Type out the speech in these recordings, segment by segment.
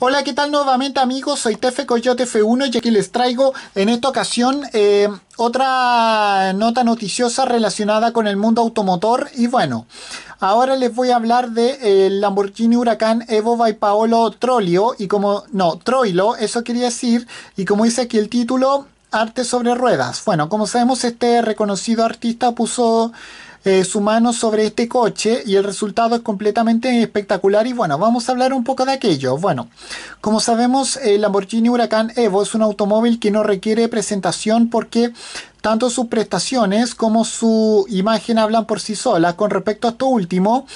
Hola, ¿qué tal nuevamente amigos? Soy Tefe Coyote F1 y aquí les traigo en esta ocasión eh, otra nota noticiosa relacionada con el mundo automotor y bueno, ahora les voy a hablar de el Lamborghini Huracán Evo by Paolo trolio y como, no, Troilo, eso quería decir y como dice aquí el título, Arte sobre Ruedas. Bueno, como sabemos este reconocido artista puso... Eh, su mano sobre este coche y el resultado es completamente espectacular y bueno, vamos a hablar un poco de aquello. Bueno, como sabemos el Lamborghini Huracán Evo es un automóvil que no requiere presentación porque tanto sus prestaciones como su imagen hablan por sí solas. Con respecto a esto último,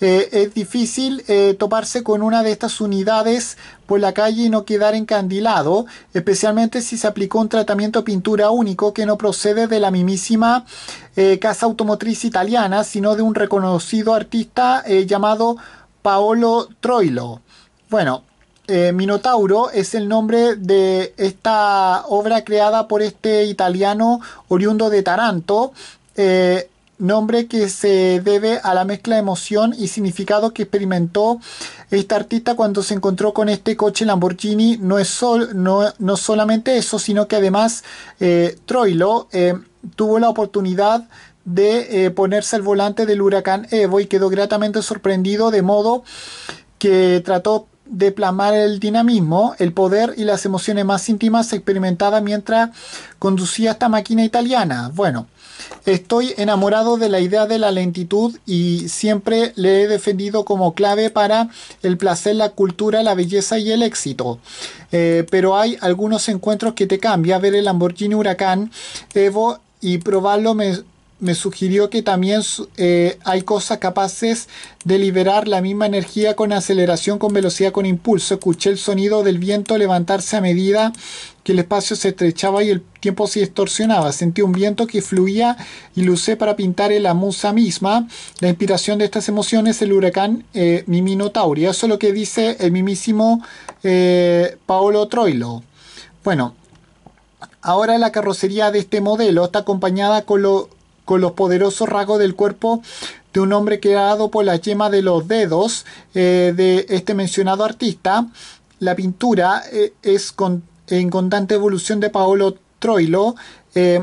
eh, es difícil eh, toparse con una de estas unidades por la calle y no quedar encandilado, especialmente si se aplicó un tratamiento pintura único que no procede de la mismísima eh, casa automotriz italiana, sino de un reconocido artista llamado Paolo Troilo. Bueno, eh, Minotauro es el nombre de esta obra creada por este italiano oriundo de Taranto, eh, nombre que se debe a la mezcla de emoción y significado que experimentó este artista cuando se encontró con este coche Lamborghini. No, es no, solamente eso, sino que además eh, Troilo tuvo la oportunidad de ponerse al volante del huracán Evo y quedó gratamente sorprendido de modo que trató de el dinamismo, el poder y las emociones más íntimas experimentadas mientras conducía esta máquina italiana. Bueno, estoy enamorado de la idea de la lentitud y siempre le he defendido como clave para el placer, la cultura, la belleza y el éxito. Eh, pero hay algunos encuentros que te cambia. Ver el Lamborghini Huracán, Evo y probarlo me me sugirió que también eh, hay cosas capaces de liberar la misma energía con aceleración, con velocidad, con impulso. Escuché el sonido del viento levantarse a medida que el espacio se estrechaba y el tiempo se distorsionaba. Sentí un viento que fluía y lo para pintar en la musa misma. La inspiración de estas emociones es el huracán eh, Mimino Tauri. Eso es lo que dice el mismísimo eh, Paolo Troilo. Bueno, ahora la carrocería de este modelo está acompañada con lo con los poderosos rasgos del cuerpo de un hombre creado por la yema de los dedos eh, de este mencionado artista. La pintura eh, es en constante evolución de Paolo Troilo. Eh,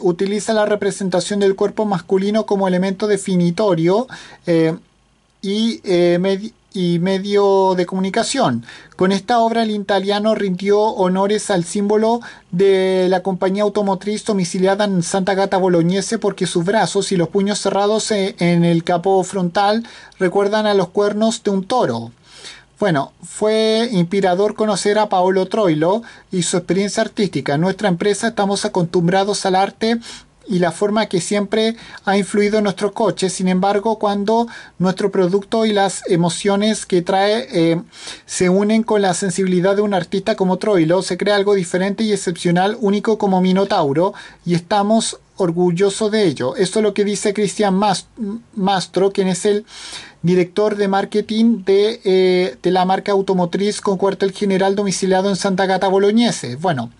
utiliza la representación del cuerpo masculino como elemento definitorio y, y medio de comunicación. Con esta obra el italiano rindió honores al símbolo de la compañía automotriz domiciliada en Santa Gata Bolognese porque sus brazos y los puños cerrados eh, en el capó frontal recuerdan a los cuernos de un toro. Bueno, fue inspirador conocer a Paolo Troilo y su experiencia artística. En nuestra empresa estamos acostumbrados al arte y la forma que siempre ha influido en nuestros coches... Sin embargo, cuando nuestro producto y las emociones que trae eh, se unen con la sensibilidad de un artista como Troilo, se crea algo diferente y excepcional, único como Minotauro, y estamos orgullosos de ello. Esto es lo que dice Cristian Mastro, quien es el director de marketing de, eh, de la marca automotriz con cuartel general domiciliado en Santa Gata Boloñese. Bueno.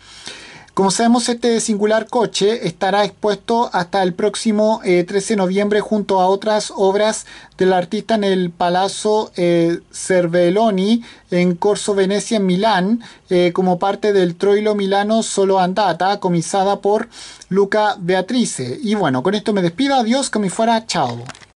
Como sabemos, este singular coche estará expuesto hasta el próximo 13 eh, de noviembre junto a otras obras del artista en el Palazzo eh, Cervelloni en Corso Venecia, en Milán, eh, como parte del Troilo Milano Solo Andata, comisada por Luca Beatrice. Y bueno, con esto me despido, adiós, que me fuera, chao.